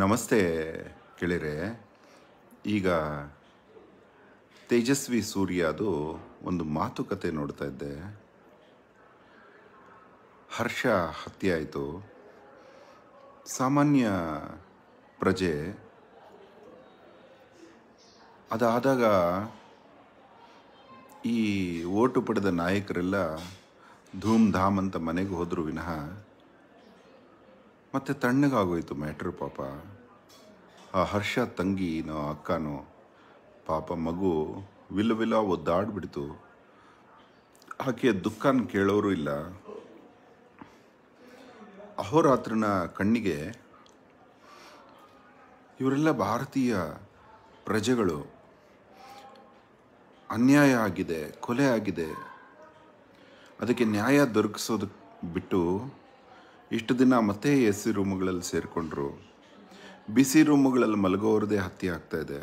ನಮಸ್ತೆ ಕೇಳಿರೆ ಈಗ ತೇಜಸ್ವಿ ಸೂರ್ಯ ಅದು ಒಂದು ಮಾತುಕತೆ ನೋಡ್ತಾ ಇದ್ದೆ ಹರ್ಷ ಹತ್ಯೆ ಆಯಿತು ಸಾಮಾನ್ಯ ಪ್ರಜೆ ಅದಾದಾಗ ಈ ಓಟು ಪಡೆದ ನಾಯಕರೆಲ್ಲ ಧೂಮ್ ಧಾಮ್ ಅಂತ ಮನೆಗೆ ಹೋದರೂ ವಿನಃ ಮತ್ತು ತಣ್ಣಗಾಗೋಯ್ತು ಮ್ಯಾಟ್ರ್ ಪಾಪ ಆ ಹರ್ಷ ತಂಗಿನೋ ಅಕ್ಕನೋ ಪಾಪ ಮಗು ವಿಲ್ಲ ವಿಲ್ಲ ಒದ್ದಾಡ್ಬಿಡ್ತು ಆಕೆಯ ದುಃಖನ ಕೇಳೋರು ಇಲ್ಲ ಅಹೋರಾತ್ರನ ಕಣ್ಣಿಗೆ ಇವರೆಲ್ಲ ಭಾರತೀಯ ಪ್ರಜೆಗಳು ಅನ್ಯಾಯ ಆಗಿದೆ ಕೊಲೆ ಆಗಿದೆ ಅದಕ್ಕೆ ನ್ಯಾಯ ದೊರಕಿಸೋದಕ್ಕೆ ಬಿಟ್ಟು ಇಷ್ಟು ದಿನ ಮತ್ತೆ ಎ ಸಿ ರೂಮುಗಳಲ್ಲಿ ಸೇರಿಕೊಂಡ್ರು ಬಿಸಿ ರೂಮುಗಳಲ್ಲಿ ಮಲಗೋರದೇ ಹತ್ಯೆ ಇದೆ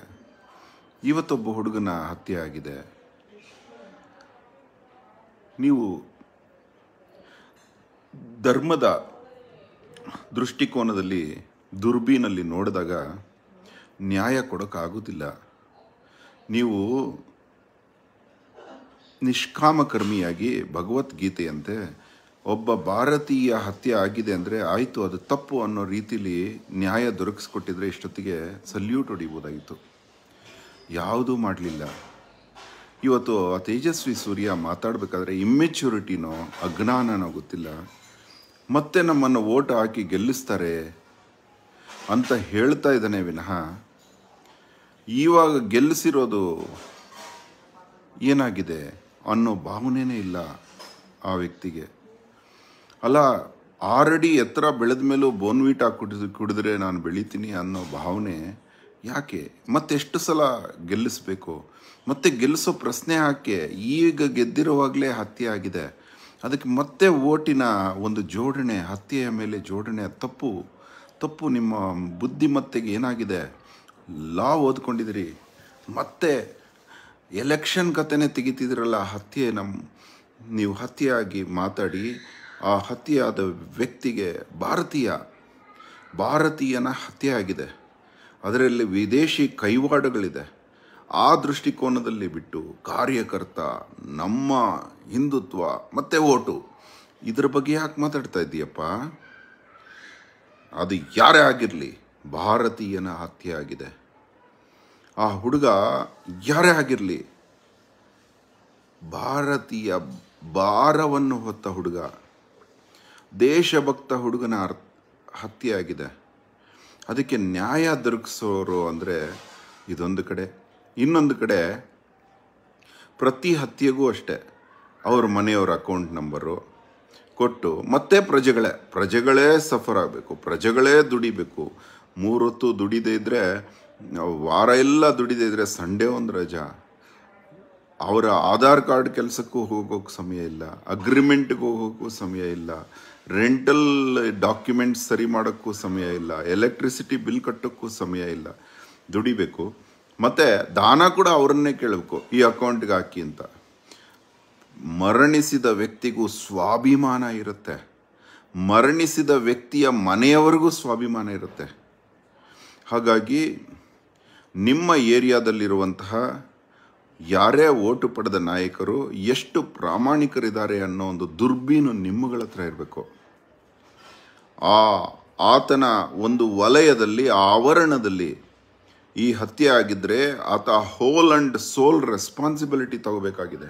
ಇವತ್ತೊಬ್ಬ ಹುಡುಗನ ಹತ್ಯೆ ಆಗಿದೆ ನೀವು ಧರ್ಮದ ದೃಷ್ಟಿಕೋನದಲ್ಲಿ ದುರ್ಬೀನಲ್ಲಿ ನೋಡಿದಾಗ ನ್ಯಾಯ ಕೊಡೋಕ್ಕಾಗೋದಿಲ್ಲ ನೀವು ನಿಷ್ಕಾಮಕರ್ಮಿಯಾಗಿ ಭಗವದ್ಗೀತೆಯಂತೆ ಒಬ್ಬ ಭಾರತೀಯ ಹತ್ಯೆ ಆಗಿದೆ ಅಂದರೆ ಆಯಿತು ಅದು ತಪ್ಪು ಅನ್ನೋ ರೀತಿಲಿ ನ್ಯಾಯ ದೊರಕಿಸ್ಕೊಟ್ಟಿದ್ರೆ ಇಷ್ಟೊತ್ತಿಗೆ ಸಲ್ಯೂಟ್ ಹೊಡಿಬೋದಾಗಿತ್ತು ಯಾವುದೂ ಮಾಡಲಿಲ್ಲ ಇವತ್ತು ಆ ತೇಜಸ್ವಿ ಸೂರ್ಯ ಮಾತಾಡಬೇಕಾದ್ರೆ ಇಮ್ಮೆಚ್ಯೂರಿಟಿನೋ ಅಜ್ಞಾನನೋ ಗೊತ್ತಿಲ್ಲ ಮತ್ತೆ ನಮ್ಮನ್ನು ಓಟ್ ಹಾಕಿ ಗೆಲ್ಲಿಸ್ತಾರೆ ಅಂತ ಹೇಳ್ತಾ ಇದ್ದಾನೆ ವಿನಃ ಇವಾಗ ಗೆಲ್ಲಿಸಿರೋದು ಏನಾಗಿದೆ ಅನ್ನೋ ಭಾವನೆಯೇ ಇಲ್ಲ ಆ ವ್ಯಕ್ತಿಗೆ ಅಲ್ಲ ಆರಡಿ ಎತ್ತರ ಬೆಳೆದ ಮೇಲೂ ಬೋನ್ವೀಟ ಕುಡಿದು ಕುಡಿದ್ರೆ ನಾನು ಬೆಳಿತೀನಿ ಅನ್ನೋ ಭಾವನೆ ಯಾಕೆ ಮತ್ತೆಷ್ಟು ಸಲ ಗೆಲ್ಲಿಸಬೇಕು ಮತ್ತೆ ಗೆಲ್ಲಿಸೋ ಪ್ರಶ್ನೆ ಯಾಕೆ ಈಗ ಗೆದ್ದಿರುವಾಗಲೇ ಹತ್ಯೆ ಆಗಿದೆ ಅದಕ್ಕೆ ಮತ್ತೆ ಓಟಿನ ಒಂದು ಜೋಡಣೆ ಹತ್ಯೆಯ ಮೇಲೆ ಜೋಡಣೆ ತಪ್ಪು ತಪ್ಪು ನಿಮ್ಮ ಬುದ್ಧಿಮತ್ತೆಗೆ ಏನಾಗಿದೆ ಲಾ ಓದ್ಕೊಂಡಿದಿರಿ ಮತ್ತೆ ಎಲೆಕ್ಷನ್ ಕಥೆನೇ ತೆಗಿತಿದ್ರಲ್ಲ ಹತ್ಯೆ ನಮ್ಮ ನೀವು ಹತ್ಯೆಯಾಗಿ ಮಾತಾಡಿ ಆ ಹತ್ಯೆಯಾದ ವ್ಯಕ್ತಿಗೆ ಭಾರತೀಯ ಭಾರತೀಯನ ಹತ್ಯೆ ಆಗಿದೆ ಅದರಲ್ಲಿ ವಿದೇಶಿ ಕೈವಾಡಗಳಿದೆ ಆ ದೃಷ್ಟಿಕೋನದಲ್ಲಿ ಬಿಟ್ಟು ಕಾರ್ಯಕರ್ತ ನಮ್ಮ ಹಿಂದುತ್ವ ಮತ್ತು ಓಟು ಇದರ ಬಗ್ಗೆ ಯಾಕೆ ಮಾತಾಡ್ತಾ ಇದ್ದೀಯಪ್ಪ ಅದು ಯಾರೇ ಆಗಿರಲಿ ಭಾರತೀಯನ ಹತ್ಯೆ ಆಗಿದೆ ಆ ಹುಡುಗ ಯಾರೇ ಆಗಿರಲಿ ಭಾರತೀಯ ಭಾರವನ್ನು ಹೊತ್ತ ಹುಡುಗ ದೇಶಭಕ್ತ ಹುಡುಗನ ಅರ್ ಹತ್ಯೆ ಆಗಿದೆ ಅದಕ್ಕೆ ನ್ಯಾಯ ದೊರಕಿಸೋರು ಅಂದರೆ ಇದೊಂದು ಕಡೆ ಇನ್ನೊಂದು ಕಡೆ ಪ್ರತಿ ಹತ್ಯೆಗೂ ಅಷ್ಟೆ ಅವ್ರ ಮನೆಯವ್ರ ಅಕೌಂಟ್ ನಂಬರು ಕೊಟ್ಟು ಮತ್ತೆ ಪ್ರಜೆಗಳೇ ಪ್ರಜೆಗಳೇ ಸಫರ್ ಆಗಬೇಕು ಪ್ರಜೆಗಳೇ ದುಡಿಬೇಕು ಹೊತ್ತು ದುಡಿದೇ ಇದ್ದರೆ ವಾರ ಎಲ್ಲ ದುಡಿದೇ ಇದ್ದರೆ ಸಂಡೇ ಒಂದು ರಜಾ ಅವರ ಆಧಾರ್ ಕಾರ್ಡ್ ಕೆಲಸಕ್ಕೂ ಹೋಗೋಕ್ಕೆ ಸಮಯ ಇಲ್ಲ ಅಗ್ರಿಮೆಂಟ್ಗೆ ಹೋಗೋಕ್ಕೂ ಸಮಯ ಇಲ್ಲ ರೆಂಟಲ್ ಡಾಕ್ಯುಮೆಂಟ್ಸ್ ಸರಿ ಮಾಡೋಕ್ಕೂ ಸಮಯ ಇಲ್ಲ ಎಲೆಕ್ಟ್ರಿಸಿಟಿ ಬಿಲ್ ಕಟ್ಟೋಕ್ಕೂ ಸಮಯ ಇಲ್ಲ ದುಡಿಬೇಕು ಮತ್ತು ದಾನ ಕೂಡ ಅವರನ್ನೇ ಕೇಳಬೇಕು ಈ ಅಕೌಂಟ್ಗೆ ಹಾಕಿ ಅಂತ ಮರಣಿಸಿದ ವ್ಯಕ್ತಿಗೂ ಸ್ವಾಭಿಮಾನ ಇರುತ್ತೆ ಮರಣಿಸಿದ ವ್ಯಕ್ತಿಯ ಮನೆಯವರಿಗೂ ಸ್ವಾಭಿಮಾನ ಇರುತ್ತೆ ಹಾಗಾಗಿ ನಿಮ್ಮ ಏರಿಯಾದಲ್ಲಿರುವಂತಹ ಯಾರೇ ಓಟು ಪಡೆದ ನಾಯಕರು ಎಷ್ಟು ಪ್ರಾಮಾಣಿಕರಿದ್ದಾರೆ ಅನ್ನೋ ಒಂದು ದುರ್ಬೀನು ನಿಮ್ಮಗಳ ಹತ್ರ ಇರಬೇಕು ಆ ಆತನ ಒಂದು ವಲಯದಲ್ಲಿ ಆವರಣದಲ್ಲಿ ಈ ಹತ್ಯೆ ಆಗಿದ್ದರೆ ಆತ ಹೋಲ್ ಆ್ಯಂಡ್ ಸೋಲ್ ರೆಸ್ಪಾನ್ಸಿಬಿಲಿಟಿ ತಗೋಬೇಕಾಗಿದೆ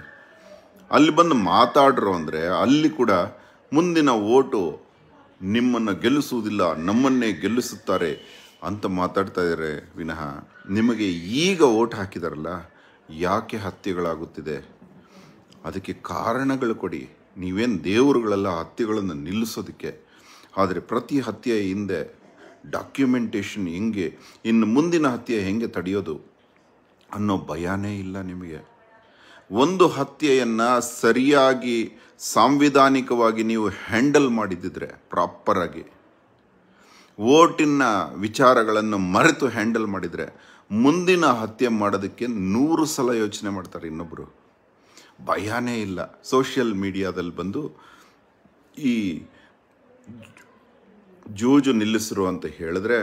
ಅಲ್ಲಿ ಬಂದು ಮಾತಾಡ್ರು ಅಂದರೆ ಅಲ್ಲಿ ಕೂಡ ಮುಂದಿನ ಓಟು ನಿಮ್ಮನ್ನು ಗೆಲ್ಲಿಸುವುದಿಲ್ಲ ನಮ್ಮನ್ನೇ ಗೆಲ್ಲಿಸುತ್ತಾರೆ ಅಂತ ಮಾತಾಡ್ತಾ ಇದ್ದಾರೆ ವಿನಃ ನಿಮಗೆ ಈಗ ಓಟ್ ಹಾಕಿದಾರಲ್ಲ ಯಾಕೆ ಹತ್ಯೆಗಳಾಗುತ್ತಿದೆ ಅದಕ್ಕೆ ಕಾರಣಗಳು ಕೊಡಿ ನೀವೇನು ದೇವರುಗಳೆಲ್ಲ ಹತ್ಯೆಗಳನ್ನು ನಿಲ್ಲಿಸೋದಕ್ಕೆ ಆದರೆ ಪ್ರತಿ ಹತ್ಯೆ ಹಿಂದೆ ಡಾಕ್ಯುಮೆಂಟೇಷನ್ ಹೆಂಗೆ ಇನ್ನು ಮುಂದಿನ ಹತ್ಯೆ ಹೆಂಗೆ ತಡೆಯೋದು ಅನ್ನೋ ಭಯನೇ ಇಲ್ಲ ನಿಮಗೆ ಒಂದು ಹತ್ಯೆಯನ್ನು ಸರಿಯಾಗಿ ಸಾಂವಿಧಾನಿಕವಾಗಿ ನೀವು ಹ್ಯಾಂಡಲ್ ಮಾಡಿದ್ದಿದ್ರೆ ಪ್ರಾಪರಾಗಿ ಓಟಿನ ವಿಚಾರಗಳನ್ನು ಮರೆತು ಹ್ಯಾಂಡಲ್ ಮಾಡಿದರೆ ಮುಂದಿನ ಹತ್ಯೆ ಮಾಡೋದಕ್ಕೆ ನೂರು ಸಲ ಯೋಚನೆ ಮಾಡ್ತಾರೆ ಇನ್ನೊಬ್ಬರು ಭಯನೇ ಇಲ್ಲ ಸೋಷಿಯಲ್ ಮೀಡಿಯಾದಲ್ಲಿ ಬಂದು ಈ ಜೂಜು ನಿಲ್ಲಿಸಿರು ಅಂತ ಹೇಳಿದ್ರೆ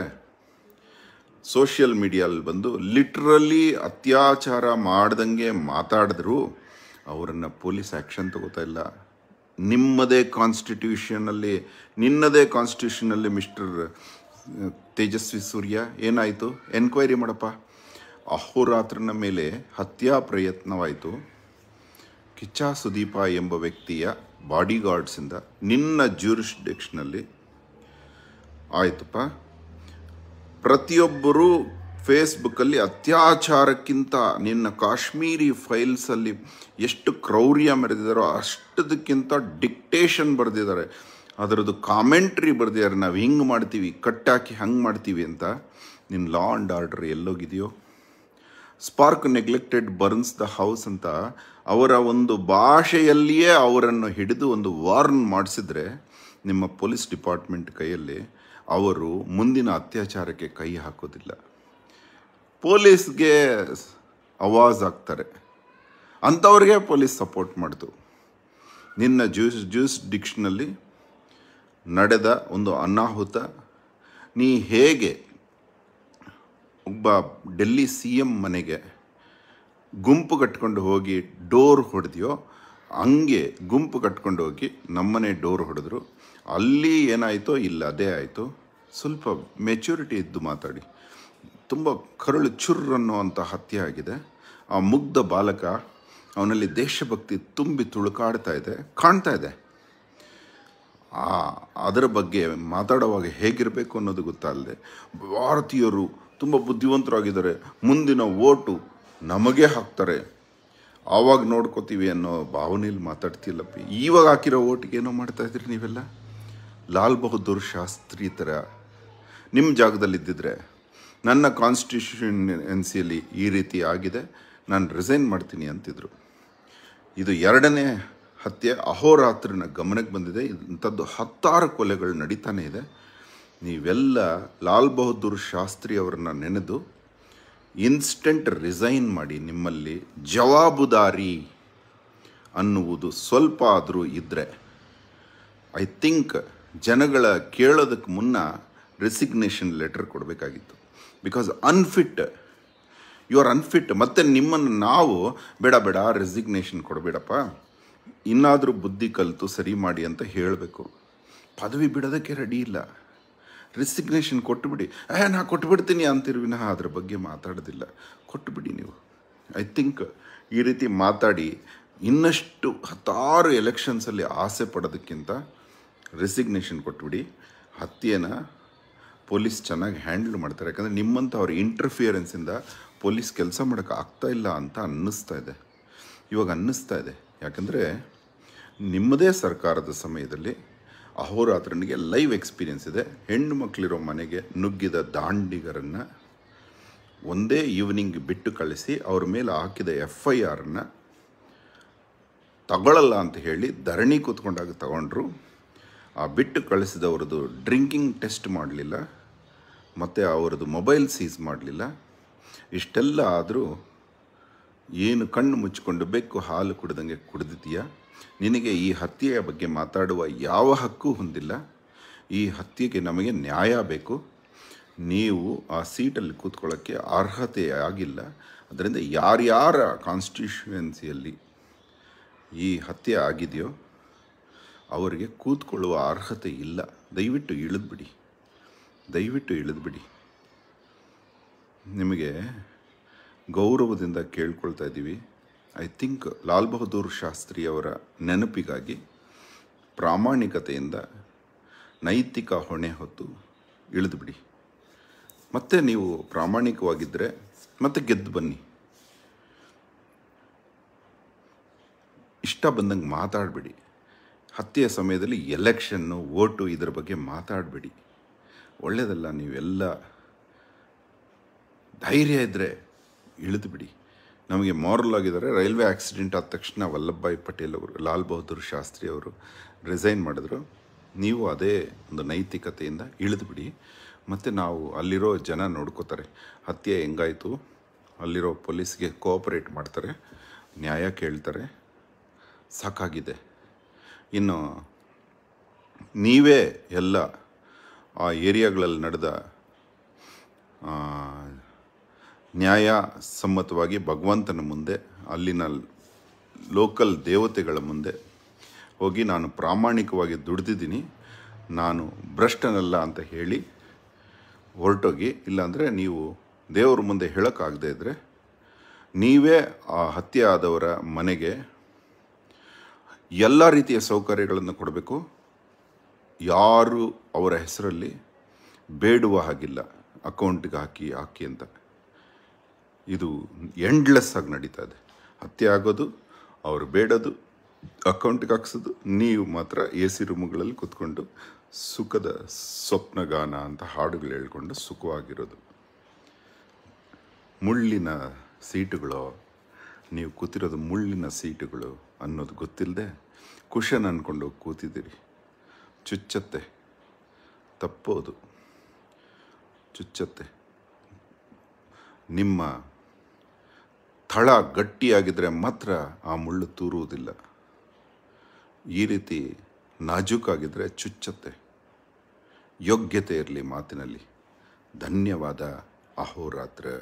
ಸೋಷಿಯಲ್ ಮೀಡಿಯಲ್ಲಿ ಬಂದು ಲಿಟ್ರಲಿ ಅತ್ಯಾಚಾರ ಮಾಡ್ದಂಗೆ ಮಾತಾಡಿದ್ರು ಅವರನ್ನು ಪೊಲೀಸ್ ಆ್ಯಕ್ಷನ್ ತಗೋತಾ ಇಲ್ಲ ನಿಮ್ಮದೇ ಕಾನ್ಸ್ಟಿಟ್ಯೂಷನಲ್ಲಿ ನಿನ್ನದೇ ಕಾನ್ಸ್ಟಿಟ್ಯೂಷನಲ್ಲಿ ಮಿಸ್ಟರ್ ತೇಜಸ್ವಿ ಸೂರ್ಯ ಏನಾಯಿತು ಎನ್ಕ್ವೈರಿ ಮಾಡಪ್ಪ ಅಹೋರಾತ್ರನ ಮೇಲೆ ಹತ್ಯಾ ಪ್ರಯತ್ನವಾಯಿತು ಕಿಚ್ಚಾ ಸುದೀಪ ಎಂಬ ವ್ಯಕ್ತಿಯ ಬಾಡಿಗಾರ್ಡ್ಸಿಂದ ನಿನ್ನ ಜ್ಯೂರಿಸ್ಡಿಕ್ಷನಲ್ಲಿ ಆಯಿತಪ್ಪ ಪ್ರತಿಯೊಬ್ಬರೂ ಫೇಸ್ಬುಕ್ಕಲ್ಲಿ ಅತ್ಯಾಚಾರಕ್ಕಿಂತ ನಿನ್ನ ಕಾಶ್ಮೀರಿ ಫೈಲ್ಸಲ್ಲಿ ಎಷ್ಟು ಕ್ರೌರ್ಯ ಮೆರೆದಿದ್ದಾರೋ ಅಷ್ಟದಕ್ಕಿಂತ ಡಿಕ್ಟೇಷನ್ ಬರೆದಿದ್ದಾರೆ ಅದರದ್ದು ಕಾಮೆಂಟ್ರಿ ಬರೆದಿದ್ದಾರೆ ನಾವು ಹಿಂಗೆ ಮಾಡ್ತೀವಿ ಕಟ್ಟಾಕಿ ಹಂಗೆ ಮಾಡ್ತೀವಿ ಅಂತ ನಿನ್ನ ಲಾ ಆ್ಯಂಡ್ ಆರ್ಡರ್ ಎಲ್ಲೋಗಿದೆಯೋ spark neglected burns the house ಅಂತ ಅವರ ಒಂದು ಭಾಷೆಯಲ್ಲಿಯೇ ಅವರನ್ನು ಹಿಡಿದು ಒಂದು ವಾರ್ನ್ ಮಾಡಿಸಿದ್ರೆ ನಿಮ್ಮ ಪೊಲೀಸ್ ಡಿಪಾರ್ಟ್ಮೆಂಟ್ ಕೈಯಲ್ಲಿ ಅವರು ಮುಂದಿನ ಅತ್ಯಾಚಾರಕ್ಕೆ ಕೈ ಹಾಕೋದಿಲ್ಲ ಪೊಲೀಸ್ಗೆ ಅವಾಜ್ ಆಗ್ತಾರೆ ಅಂಥವ್ರಿಗೆ ಪೊಲೀಸ್ ಸಪೋರ್ಟ್ ಮಾಡ್ತು ನಿನ್ನ ಜ್ಯೂಸ್ ಜ್ಯೂಸ್ ಡಿಕ್ಷನಲ್ಲಿ ನಡೆದ ಒಂದು ಅನಾಹುತ ನೀ ಹೇಗೆ ಒಬ್ಬ ಡೆಲ್ಲಿ ಸಿ ಎಮ್ ಮನೆಗೆ ಗುಂಪು ಕಟ್ಕೊಂಡು ಹೋಗಿ ಡೋರ್ ಹೊಡೆದಿಯೋ ಹಂಗೆ ಗುಂಪು ಕಟ್ಕೊಂಡು ಹೋಗಿ ನಮ್ಮನೆ ಡೋರ್ ಹೊಡೆದ್ರು ಅಲ್ಲಿ ಏನಾಯಿತೋ ಇಲ್ಲ ಅದೇ ಆಯಿತು ಸ್ವಲ್ಪ ಮೆಚುರಿಟಿ ಇದ್ದು ಮಾತಾಡಿ ತುಂಬ ಕರುಳು ಚುರ್ ಅನ್ನುವಂಥ ಹತ್ಯೆ ಆಗಿದೆ ಆ ಮುಗ್ಧ ಬಾಲಕ ಅವನಲ್ಲಿ ದೇಶಭಕ್ತಿ ತುಂಬಿ ತುಳುಕಾಡ್ತಾ ಇದೆ ಕಾಣ್ತಾ ಇದೆ ಆ ಅದರ ಬಗ್ಗೆ ಮಾತಾಡುವಾಗ ಹೇಗಿರಬೇಕು ಅನ್ನೋದು ಗೊತ್ತಲ್ಲದೆ ಭಾರತೀಯರು ತುಂಬ ಬುದ್ಧಿವಂತರಾಗಿದ್ದಾರೆ ಮುಂದಿನ ಓಟು ನಮಗೆ ಹಾಕ್ತಾರೆ ಆವಾಗ ನೋಡ್ಕೋತೀವಿ ಅನ್ನೋ ಭಾವನೆಯಲ್ಲಿ ಮಾತಾಡ್ತಿಲ್ಲಪ್ಪ ಇವಾಗ ಹಾಕಿರೋ ಓಟಿಗೆ ಏನೋ ಮಾಡ್ತಾಯಿದ್ರಿ ನೀವೆಲ್ಲ ಲಾಲ್ ಬಹದ್ದೂರ್ ಶಾಸ್ತ್ರಿ ಥರ ನಿಮ್ಮ ಜಾಗದಲ್ಲಿದ್ದಿದ್ರೆ ನನ್ನ ಕಾನ್ಸ್ಟಿಟ್ಯೂಷನ್ ಸಿಯಲ್ಲಿ ಈ ರೀತಿ ಆಗಿದೆ ನಾನು ರಿಸೈನ್ ಮಾಡ್ತೀನಿ ಅಂತಿದ್ರು ಇದು ಎರಡನೇ ಹತ್ಯೆ ಅಹೋರಾತ್ರಿನ ಗಮನಕ್ಕೆ ಬಂದಿದೆ ಇಂಥದ್ದು ಹತ್ತಾರು ಕೊಲೆಗಳು ನಡೀತಾನೆ ಇದೆ ನೀವೆಲ್ಲ ಲಾಲ್ ಬಹದ್ದೂರ್ ಶಾಸ್ತ್ರಿ ಅವರನ್ನು ನೆನೆದು ಇನ್ಸ್ಟೆಂಟ್ ರಿಸೈನ್ ಮಾಡಿ ನಿಮ್ಮಲ್ಲಿ ಜವಾಬ್ದಾರಿ ಅನ್ನುವುದು ಸ್ವಲ್ಪ ಆದರೂ ಇದ್ದರೆ ಐ ಥಿಂಕ್ ಜನಗಳ ಕೇಳೋದಕ್ಕೆ ಮುನ್ನ ರೆಸಿಗ್ನೇಷನ್ ಲೆಟರ್ ಕೊಡಬೇಕಾಗಿತ್ತು because unfit you are unfit ಮತ್ತು ನಿಮ್ಮನ್ನು ನಾವು ಬೇಡ ಬೇಡ ರೆಸಿಗ್ನೇಷನ್ ಕೊಡಬೇಡಪ್ಪ ಇನ್ನಾದರೂ ಬುದ್ಧಿ ಕಲಿತು ಸರಿ ಮಾಡಿ ಅಂತ ಹೇಳಬೇಕು ಪದವಿ ಬಿಡೋದಕ್ಕೆ ರೆಡಿ ಇಲ್ಲ ರಿಸಿಗ್ನೇಷನ್ ಕೊಟ್ಟುಬಿಡಿ ಏ ನಾ ಕೊಟ್ಬಿಡ್ತೀನಿ ವಿನಃ ಅದ್ರ ಬಗ್ಗೆ ಮಾತಾಡೋದಿಲ್ಲ ಕೊಟ್ಟುಬಿಡಿ ನೀವು ಐ ಥಿಂಕ್ ಈ ರೀತಿ ಮಾತಾಡಿ ಇನ್ನಷ್ಟು ಹತ್ತಾರು ಎಲೆಕ್ಷನ್ಸಲ್ಲಿ ಆಸೆ ಪಡೋದಕ್ಕಿಂತ ರೆಸಿಗ್ನೇಷನ್ ಕೊಟ್ಬಿಡಿ ಹತ್ಯೆನ ಪೊಲೀಸ್ ಚೆನ್ನಾಗಿ ಹ್ಯಾಂಡಲ್ ಮಾಡ್ತಾರೆ ಯಾಕಂದರೆ ನಿಮ್ಮಂಥ ಅವ್ರ ಇಂಟರ್ಫಿಯರೆನ್ಸಿಂದ ಪೊಲೀಸ್ ಕೆಲಸ ಮಾಡೋಕ್ಕೆ ಆಗ್ತಾ ಇಲ್ಲ ಅಂತ ಅನ್ನಿಸ್ತಾ ಇದೆ ಇವಾಗ ಅನ್ನಿಸ್ತಾ ಇದೆ ಯಾಕಂದರೆ ನಿಮ್ಮದೇ ಸರ್ಕಾರದ ಸಮಯದಲ್ಲಿ ಅಹೋರಾತ್ರನಿಗೆ ಲೈವ್ ಎಕ್ಸ್ಪೀರಿಯೆನ್ಸ್ ಇದೆ ಹೆಣ್ಣು ಮಕ್ಕಳಿರೋ ಮನೆಗೆ ನುಗ್ಗಿದ ದಾಂಡಿಗರನ್ನು ಒಂದೇ ಈವ್ನಿಂಗ್ ಬಿಟ್ಟು ಕಳಿಸಿ ಅವ್ರ ಮೇಲೆ ಹಾಕಿದ ಎಫ್ ಐ ಆರನ್ನು ತಗೊಳ್ಳಲ್ಲ ಅಂತ ಹೇಳಿ ಧರಣಿ ಕೂತ್ಕೊಂಡಾಗ ತಗೊಂಡ್ರು ಆ ಬಿಟ್ಟು ಕಳಿಸಿದವ್ರದ್ದು ಡ್ರಿಂಕಿಂಗ್ ಟೆಸ್ಟ್ ಮಾಡಲಿಲ್ಲ ಮತ್ತು ಅವರದ್ದು ಮೊಬೈಲ್ ಸೀಸ್ ಮಾಡಲಿಲ್ಲ ಇಷ್ಟೆಲ್ಲ ಆದರೂ ಏನು ಕಣ್ಣು ಮುಚ್ಚಿಕೊಂಡು ಬೆಕ್ಕು ಹಾಲು ಕುಡಿದಂಗೆ ಕುಡಿದಿದೆಯಾ ನಿನಗೆ ಈ ಹತ್ಯೆಯ ಬಗ್ಗೆ ಮಾತಾಡುವ ಯಾವ ಹಕ್ಕೂ ಹೊಂದಿಲ್ಲ ಈ ಹತ್ಯೆಗೆ ನಮಗೆ ನ್ಯಾಯ ಬೇಕು ನೀವು ಆ ಸೀಟಲ್ಲಿ ಕೂತ್ಕೊಳ್ಳೋಕ್ಕೆ ಅರ್ಹತೆ ಆಗಿಲ್ಲ ಅದರಿಂದ ಯಾರ್ಯಾರ ಕಾನ್ಸ್ಟಿಟ್ಯೂಷನ್ಸಿಯಲ್ಲಿ ಈ ಹತ್ಯೆ ಆಗಿದೆಯೋ ಅವರಿಗೆ ಕೂತ್ಕೊಳ್ಳುವ ಅರ್ಹತೆ ಇಲ್ಲ ದಯವಿಟ್ಟು ಇಳಿದ್ಬಿಡಿ ದಯವಿಟ್ಟು ಇಳಿದ್ಬಿಡಿ ನಿಮಗೆ ಗೌರವದಿಂದ ಕೇಳ್ಕೊಳ್ತಾ ಇದ್ದೀವಿ ಐ ಥಿಂಕ್ ಲಾಲ್ ಬಹದ್ದೂರ್ ಶಾಸ್ತ್ರಿಯವರ ನೆನಪಿಗಾಗಿ ಪ್ರಾಮಾಣಿಕತೆಯಿಂದ ನೈತಿಕ ಹೊಣೆ ಹೊತ್ತು ಇಳಿದು ಬಿಡಿ ಮತ್ತೆ ನೀವು ಪ್ರಾಮಾಣಿಕವಾಗಿದ್ದರೆ ಮತ್ತೆ ಗೆದ್ದು ಬನ್ನಿ ಇಷ್ಟ ಬಂದಂಗೆ ಮಾತಾಡಬೇಡಿ ಹತ್ಯೆಯ ಸಮಯದಲ್ಲಿ ಎಲೆಕ್ಷನ್ನು ಓಟು ಇದರ ಬಗ್ಗೆ ಮಾತಾಡಬೇಡಿ ಒಳ್ಳೆಯದಲ್ಲ ನೀವೆಲ್ಲ ಧೈರ್ಯ ಇದ್ದರೆ ಇಳಿದು ಬಿಡಿ ನಮಗೆ ಮಾರಲ್ ಆಗಿದ್ದಾರೆ ರೈಲ್ವೆ ಆಕ್ಸಿಡೆಂಟ್ ಆದ ತಕ್ಷಣ ವಲ್ಲಭಭಾಯಿ ಪಟೇಲ್ ಅವರು ಲಾಲ್ ಬಹದ್ದೂರ್ ಶಾಸ್ತ್ರಿ ಅವರು ರಿಸೈನ್ ಮಾಡಿದ್ರು ನೀವು ಅದೇ ಒಂದು ನೈತಿಕತೆಯಿಂದ ಇಳಿದುಬಿಡಿ ಮತ್ತು ನಾವು ಅಲ್ಲಿರೋ ಜನ ನೋಡ್ಕೋತಾರೆ ಹತ್ಯೆ ಹೆಂಗಾಯಿತು ಅಲ್ಲಿರೋ ಪೊಲೀಸ್ಗೆ ಕೋಆಪರೇಟ್ ಮಾಡ್ತಾರೆ ನ್ಯಾಯ ಕೇಳ್ತಾರೆ ಸಾಕಾಗಿದೆ ಇನ್ನು ನೀವೇ ಎಲ್ಲ ಆ ಏರಿಯಾಗಳಲ್ಲಿ ನಡೆದ ನ್ಯಾಯ ಸಮ್ಮತವಾಗಿ ಭಗವಂತನ ಮುಂದೆ ಅಲ್ಲಿನ ಲೋಕಲ್ ದೇವತೆಗಳ ಮುಂದೆ ಹೋಗಿ ನಾನು ಪ್ರಾಮಾಣಿಕವಾಗಿ ದುಡ್ದಿದ್ದೀನಿ ನಾನು ಭ್ರಷ್ಟನಲ್ಲ ಅಂತ ಹೇಳಿ ಹೊರಟೋಗಿ ಇಲ್ಲಾಂದರೆ ನೀವು ದೇವರ ಮುಂದೆ ಹೇಳೋಕ್ಕಾಗದೇ ಇದ್ದರೆ ನೀವೇ ಆ ಹತ್ಯೆ ಆದವರ ಮನೆಗೆ ಎಲ್ಲ ರೀತಿಯ ಸೌಕರ್ಯಗಳನ್ನು ಕೊಡಬೇಕು ಯಾರು ಅವರ ಹೆಸರಲ್ಲಿ ಬೇಡುವ ಹಾಗಿಲ್ಲ ಅಕೌಂಟ್ಗೆ ಹಾಕಿ ಹಾಕಿ ಅಂತ ಇದು ಎಂಡ್ಲೆಸ್ ಆಗಿ ನಡೀತಾ ಇದೆ ಹತ್ಯೆ ಆಗೋದು ಅವರು ಬೇಡೋದು ಅಕೌಂಟ್ಗೆ ಹಾಕ್ಸೋದು ನೀವು ಮಾತ್ರ ಎ ಸಿ ರೂಮ್ಗಳಲ್ಲಿ ಕೂತ್ಕೊಂಡು ಸುಖದ ಸ್ವಪ್ನಗಾನ ಅಂತ ಹಾಡುಗಳು ಹೇಳ್ಕೊಂಡು ಸುಖವಾಗಿರೋದು ಮುಳ್ಳಿನ ಸೀಟುಗಳು ನೀವು ಕೂತಿರೋದು ಮುಳ್ಳಿನ ಸೀಟುಗಳು ಅನ್ನೋದು ಗೊತ್ತಿಲ್ಲದೆ ಕುಶನ್ ಅಂದ್ಕೊಂಡು ಕೂತಿದ್ದೀರಿ ಚುಚ್ಚತ್ತೆ ತಪ್ಪೋದು ಚುಚ್ಚತ್ತೆ ನಿಮ್ಮ ಥಳ ಗಟ್ಟಿಯಾಗಿದ್ದರೆ ಮಾತ್ರ ಆ ಮುಳ್ಳು ತೂರುವುದಿಲ್ಲ ಈ ರೀತಿ ನಾಜೂಕಾಗಿದ್ದರೆ ಚುಚ್ಚತ್ತೆ ಯೋಗ್ಯತೆ ಇರಲಿ ಮಾತಿನಲ್ಲಿ ಧನ್ಯವಾದ ಅಹೋರಾತ್ರ